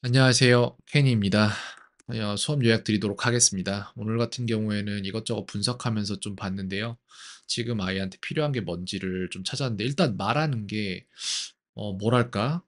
안녕하세요. 켄입니다. 어, 수업 요약 드리도록 하겠습니다. 오늘 같은 경우에는 이것저것 분석하면서 좀 봤는데요. 지금 아이한테 필요한 게 뭔지를 좀 찾았는데 일단 말하는 게 어, 뭐랄까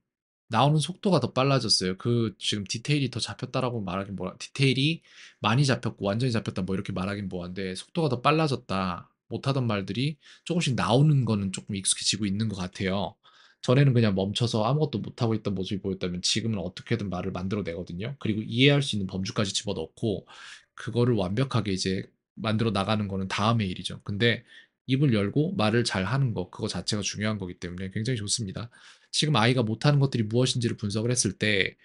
나오는 속도가 더 빨라졌어요. 그 지금 디테일이 더 잡혔다라고 말하긴 뭐라 디테일이 많이 잡혔고 완전히 잡혔다 뭐 이렇게 말하긴 뭐한데 속도가 더 빨라졌다 못하던 말들이 조금씩 나오는 거는 조금 익숙해지고 있는 것 같아요. 전에는 그냥 멈춰서 아무것도 못하고 있던 모습이 보였다면 지금은 어떻게든 말을 만들어내거든요. 그리고 이해할 수 있는 범주까지 집어넣고 그거를 완벽하게 이제 만들어 나가는 거는 다음의 일이죠. 근데 입을 열고 말을 잘 하는 거, 그거 자체가 중요한 거기 때문에 굉장히 좋습니다. 지금 아이가 못하는 것들이 무엇인지를 분석을 했을 때,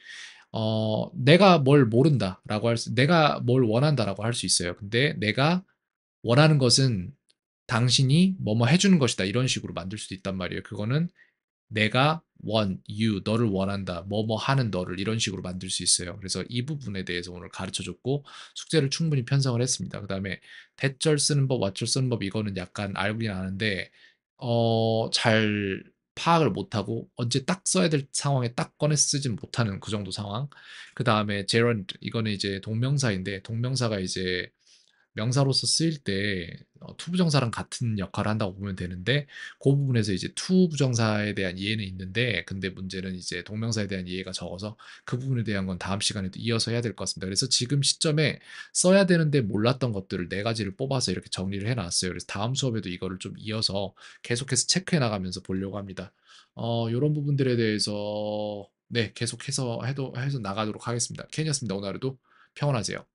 어, 내가 뭘 모른다라고 할 수, 내가 뭘 원한다라고 할 수 있어요. 근데 내가 원하는 것은 당신이 뭐뭐 해주는 것이다. 이런 식으로 만들 수도 있단 말이에요. 그거는 내가 원, you, 너를 원한다, 뭐뭐 뭐 하는 너를 이런 식으로 만들 수 있어요. 그래서 이 부분에 대해서 오늘 가르쳐 줬고 숙제를 충분히 편성을 했습니다. 그 다음에 대절 쓰는 법, 왓절 쓰는 법 이거는 약간 알고는 아는데 어, 잘 파악을 못하고 언제 딱 써야 될 상황에 딱 꺼내 쓰진 못하는 그 정도 상황. 그 다음에 gerund 이거는 이제 동명사인데 동명사가 이제 명사로서 쓰일 때 어, 투부정사랑 같은 역할을 한다고 보면 되는데 그 부분에서 이제 투부정사에 대한 이해는 있는데 근데 문제는 이제 동명사에 대한 이해가 적어서 그 부분에 대한 건 다음 시간에도 이어서 해야 될 것 같습니다. 그래서 지금 시점에 써야 되는데 몰랐던 것들을 네 가지를 뽑아서 이렇게 정리를 해놨어요. 그래서 다음 수업에도 이거를 좀 이어서 계속해서 체크해 나가면서 보려고 합니다. 어, 이런 부분들에 대해서 네 계속해서 해도 해서 나가도록 하겠습니다. 케이였습니다 오늘 하루도 평온하세요.